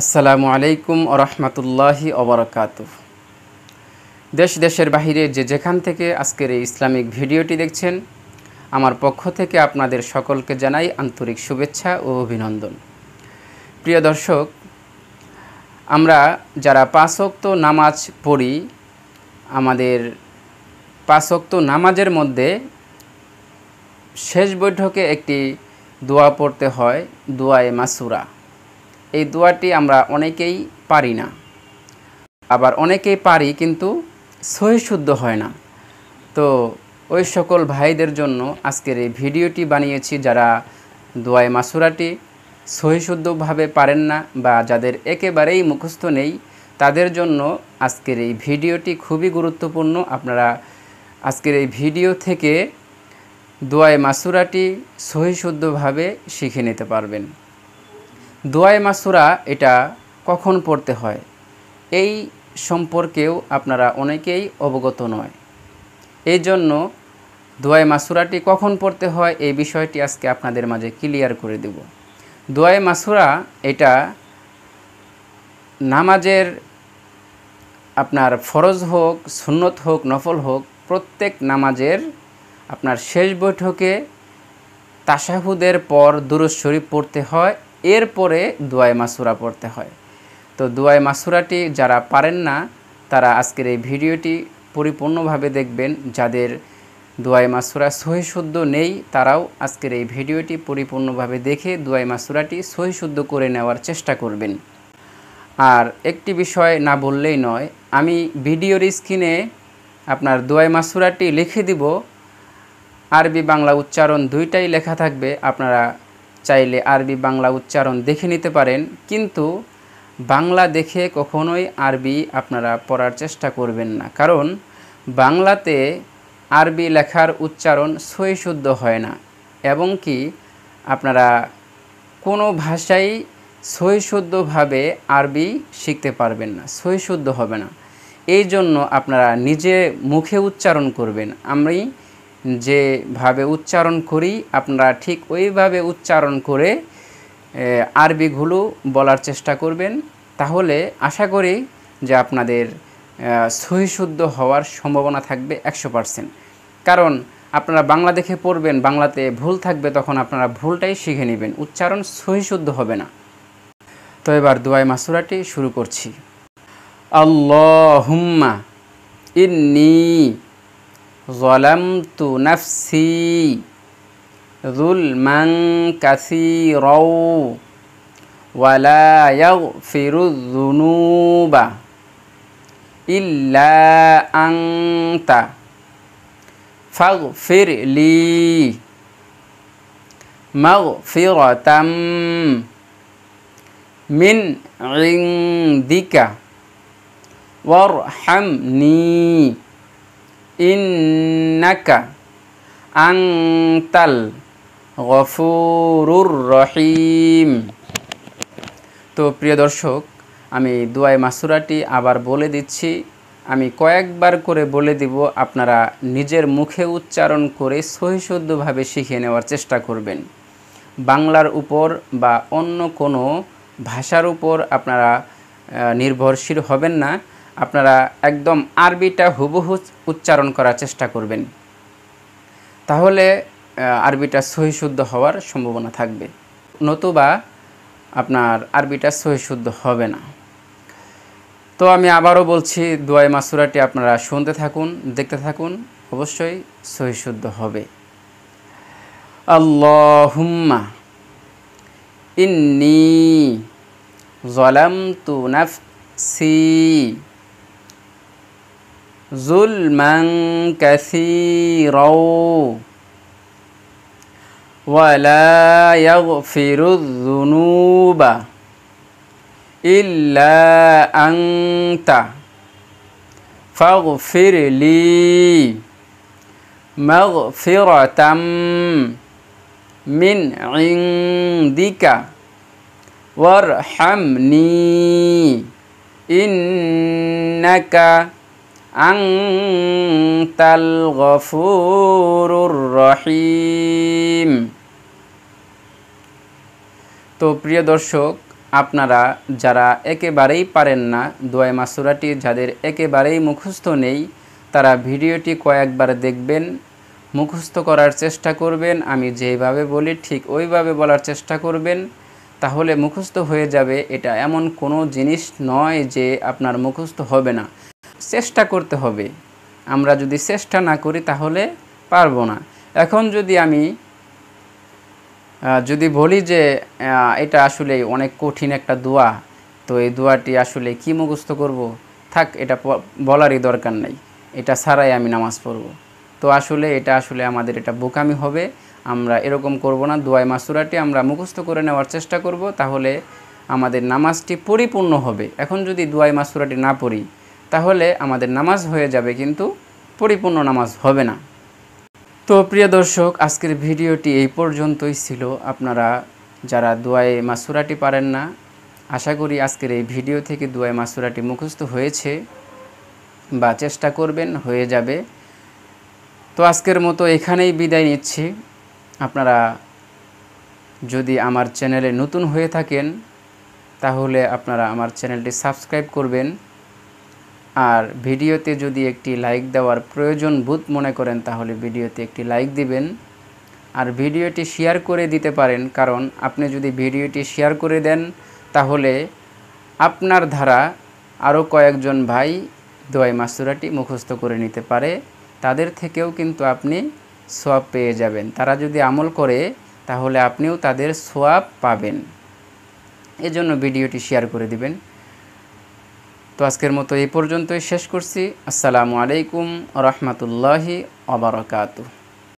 আসসালামু আলাইকুম আরহামতুল্লাহি অবরকাত দেশ দেশের বাহিরে যে যেখান থেকে আজকের এই ইসলামিক ভিডিওটি দেখছেন আমার পক্ষ থেকে আপনাদের সকলকে জানাই আন্তরিক শুভেচ্ছা ও অভিনন্দন প্রিয় দর্শক আমরা যারা পাঁচক্ত নামাজ পড়ি আমাদের পাঁচক্ত নামাজের মধ্যে শেষ বৈঠকে একটি দোয়া পড়তে হয় দোয়ায় মাসুরা এই দোয়াটি আমরা অনেকেই পারি না আবার অনেকেই পারি কিন্তু সহি শুদ্ধ হয় না তো ওই সকল ভাইদের জন্য আজকের এই ভিডিওটি বানিয়েছি যারা দোয়ায় মাসুরাটি সহিশুদ্ধভাবে পারেন না বা যাদের একেবারেই মুখস্থ নেই তাদের জন্য আজকের এই ভিডিওটি খুবই গুরুত্বপূর্ণ আপনারা আজকের এই ভিডিও থেকে দোয়ায় মাসুরাটি সহিশুদ্ধভাবে শিখে নিতে পারবেন দোয়ায় মাসুরা এটা কখন পড়তে হয় এই সম্পর্কেও আপনারা অনেকেই অবগত নয় এই জন্য দোয়ায় মাসুরাটি কখন পড়তে হয় এই বিষয়টি আজকে আপনাদের মাঝে ক্লিয়ার করে দেব দোয়ায় মাসুরা এটা নামাজের আপনার ফরজ হোক সুন্নত হোক নফল হোক প্রত্যেক নামাজের আপনার শেষ বৈঠকে তাসাহুদের পর দুরুজ শরীফ পড়তে হয় এরপরে দোয়ায় মাসুরা পড়তে হয় তো দোয়ায় মাসুরাটি যারা পারেন না তারা আজকের এই ভিডিওটি পরিপূর্ণভাবে দেখবেন যাদের দুয়াই মাসুরা সহিশুদ্ধ নেই তারাও আজকের এই ভিডিওটি পরিপূর্ণভাবে দেখে দুয়াই মাসুরাটি সহিশুদ্ধ করে নেওয়ার চেষ্টা করবেন আর একটি বিষয় না বললেই নয় আমি ভিডিওর স্ক্রিনে আপনার দুয়াই মাসুরাটি লিখে দিব আরবি বাংলা উচ্চারণ দুইটাই লেখা থাকবে আপনারা চাইলে আরবি বাংলা উচ্চারণ দেখে নিতে পারেন কিন্তু বাংলা দেখে কখনোই আরবি আপনারা পড়ার চেষ্টা করবেন না কারণ বাংলাতে আরবি লেখার উচ্চারণ সৈশুদ্ধ হয় না এবং কি আপনারা কোনো ভাষাই সৈশুদ্ধভাবে আরবি শিখতে পারবেন না সৈশুদ্ধ হবে না এই জন্য আপনারা নিজে মুখে উচ্চারণ করবেন আমি যেভাবে উচ্চারণ করি আপনারা ঠিক ওইভাবে উচ্চারণ করে আরবিগুলো বলার চেষ্টা করবেন তাহলে আশা করি যে আপনাদের সহিশুদ্ধ হওয়ার সম্ভাবনা থাকবে একশো পারসেন্ট কারণ আপনারা বাংলা দেখে পড়বেন বাংলাতে ভুল থাকবে তখন আপনারা ভুলটাই শিখে নেবেন উচ্চারণ সহিশুদ্ধ হবে না তো এবার দুয়াই মাসুরাটি শুরু করছি আল্লাহুম্মা ইন্নি ظلمت نفسي ظلما كثيرا ولا يغفر الذنوب إلا أنت فاغفر لي مغفرة من عندك وارحمني ইন্নাকা আংতাল গফুরুর রহিম তো প্রিয় দর্শক আমি দুয়াই মাসুরাটি আবার বলে দিচ্ছি আমি কয়েকবার করে বলে দিব আপনারা নিজের মুখে উচ্চারণ করে সহিশুদ্ধভাবে শিখে নেওয়ার চেষ্টা করবেন বাংলার উপর বা অন্য কোনো ভাষার উপর আপনারা নির্ভরশীল হবেন না আপনারা একদম আরবিটা হুবহু উচ্চারণ করার চেষ্টা করবেন তাহলে আরবিটা সহি শুদ্ধ হওয়ার সম্ভাবনা থাকবে নতুবা আপনার আরবিটা সহি শুদ্ধ হবে না তো আমি আবারও বলছি দোয়াই মাসুরাটি আপনারা শুনতে থাকুন দেখতে থাকুন অবশ্যই সহি শুদ্ধ হবে আল্লাহুম্মা ইন্নি জলাম তু নাফসি ظلما كثيرا ولا يغفر الذنوب إلا أنت فاغفر لي مغفرة من عندك وارحمني إنك আংতাল গফুরুর রহিম তো প্রিয় দর্শক আপনারা যারা একেবারেই পারেন না দোয়াই মাসুরাটি যাদের একেবারেই মুখস্থ নেই তারা ভিডিওটি কয়েকবার দেখবেন মুখস্থ করার চেষ্টা করবেন আমি যেভাবে বলি ঠিক ওইভাবে বলার চেষ্টা করবেন তাহলে মুখস্থ হয়ে যাবে এটা এমন কোনো জিনিস নয় যে আপনার মুখস্থ হবে না চেষ্টা করতে হবে আমরা যদি চেষ্টা না করি তাহলে পারবো না এখন যদি আমি যদি বলি যে এটা আসলে অনেক কঠিন একটা দোয়া তো এই দোয়াটি আসলে কি মুখস্থ করব থাক এটা বলারই দরকার নেই এটা ছাড়াই আমি নামাজ পড়ব তো আসলে এটা আসলে আমাদের এটা বোকামি হবে আমরা এরকম করব না দোয়াই মাসুরাটি আমরা মুখস্থ করে নেওয়ার চেষ্টা করব তাহলে আমাদের নামাজটি পরিপূর্ণ হবে এখন যদি দোয়াই মাসুরাটি না পড়ি তাহলে আমাদের নামাজ হয়ে যাবে কিন্তু পরিপূর্ণ নামাজ হবে না তো প্রিয় দর্শক আজকের ভিডিওটি এই পর্যন্তই ছিল আপনারা যারা দুয়ায় মাসুরাটি পারেন না আশা করি আজকের এই ভিডিও থেকে দুয়ায় মাসুরাটি মুখস্থ হয়েছে বা চেষ্টা করবেন হয়ে যাবে তো আজকের মতো এখানেই বিদায় নিচ্ছি আপনারা যদি আমার চ্যানেলে নতুন হয়ে থাকেন তাহলে আপনারা আমার চ্যানেলটি সাবস্ক্রাইব করবেন আর ভিডিওতে যদি একটি লাইক দেওয়ার প্রয়োজন বোধ মনে করেন তাহলে ভিডিওতে একটি লাইক দিবেন আর ভিডিওটি শেয়ার করে দিতে পারেন কারণ আপনি যদি ভিডিওটি শেয়ার করে দেন তাহলে আপনার ধারা আরও কয়েকজন ভাই দোয়াই মাসুরাটি মুখস্থ করে নিতে পারে তাদের থেকেও কিন্তু আপনি সোয়াব পেয়ে যাবেন তারা যদি আমল করে তাহলে আপনিও তাদের সোয়াব পাবেন এজন্য ভিডিওটি শেয়ার করে দিবেন তো আজকের মতো এই পর্যন্তই শেষ করছি আসসালামু আলাইকুম রহমতুল্লাহি অবরকাতু